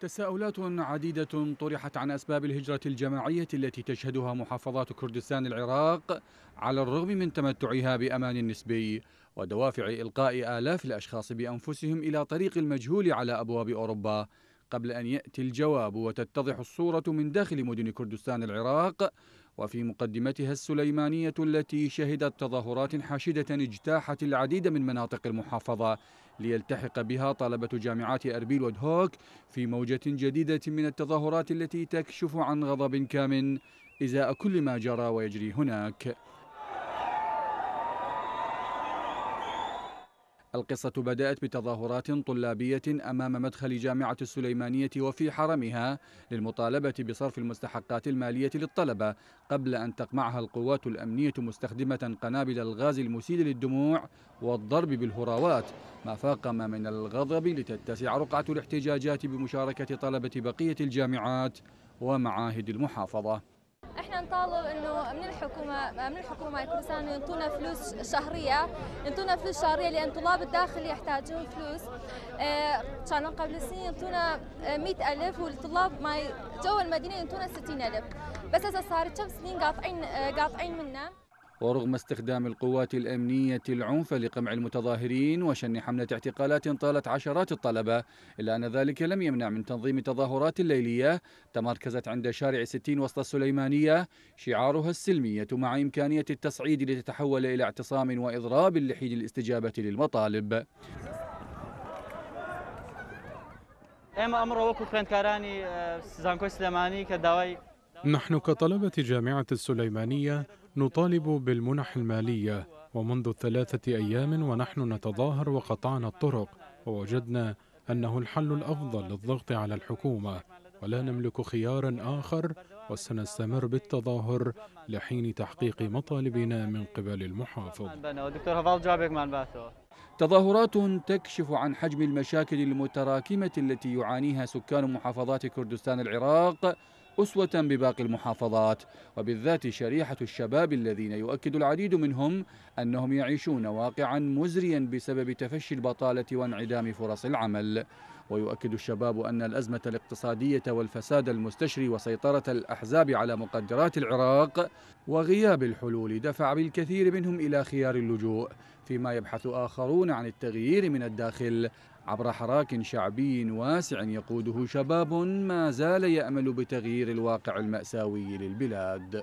تساؤلات عديدة طرحت عن أسباب الهجرة الجماعية التي تشهدها محافظات كردستان العراق على الرغم من تمتعها بأمان نسبي ودوافع إلقاء آلاف الأشخاص بأنفسهم إلى طريق المجهول على أبواب أوروبا قبل أن يأتي الجواب وتتضح الصورة من داخل مدن كردستان العراق وفي مقدمتها السليمانية التي شهدت تظاهرات حاشدة اجتاحت العديد من مناطق المحافظة ليلتحق بها طلبة جامعات أربيل ودهوك في موجة جديدة من التظاهرات التي تكشف عن غضب كامن إزاء كل ما جرى ويجري هناك القصة بدأت بتظاهرات طلابية أمام مدخل جامعة السليمانية وفي حرمها للمطالبة بصرف المستحقات المالية للطلبة قبل أن تقمعها القوات الأمنية مستخدمة قنابل الغاز المسيل للدموع والضرب بالهراوات ما فاقم من الغضب لتتسع رقعة الاحتجاجات بمشاركة طلبة بقية الجامعات ومعاهد المحافظة نطالب انه من الحكومه من الحكومه كل سنه ينطونا فلوس شهريه ينطونا فلوس شهريه لان طلاب الداخل يحتاجون فلوس آه، كانوا قبل سنين ينطونا 100000 آه، والطلاب ما جوا المدينه ينطونا 60000 بس هسه صارت كم سنين قاطعين آه، قاطعين منا ورغم استخدام القوات الأمنية العنف لقمع المتظاهرين وشن حملة اعتقالات طالت عشرات الطلبة إلا أن ذلك لم يمنع من تنظيم تظاهرات ليلية تمركزت عند شارع 60 وسط السليمانية شعارها السلمية مع إمكانية التصعيد لتتحول إلى اعتصام وإضراب لحين الاستجابة للمطالب أمر وكو خوێندکارانی آه، زانکۆی سلێمانی نحن كطلبة جامعة السليمانية نطالب بالمنح المالية ومنذ ثلاثة أيام ونحن نتظاهر وقطعنا الطرق ووجدنا أنه الحل الأفضل للضغط على الحكومة ولا نملك خيارا آخر وسنستمر بالتظاهر لحين تحقيق مطالبنا من قبل المحافظ تظاهرات تكشف عن حجم المشاكل المتراكمة التي يعانيها سكان محافظات كردستان العراق أسوة بباقي المحافظات وبالذات شريحة الشباب الذين يؤكد العديد منهم أنهم يعيشون واقعا مزريا بسبب تفشي البطالة وانعدام فرص العمل ويؤكد الشباب أن الأزمة الاقتصادية والفساد المستشري وسيطرة الأحزاب على مقدرات العراق وغياب الحلول دفع بالكثير منهم إلى خيار اللجوء فيما يبحث آخرون عن التغيير من الداخل عبر حراك شعبي واسع يقوده شباب ما زال يأمل بتغيير الواقع المأساوي للبلاد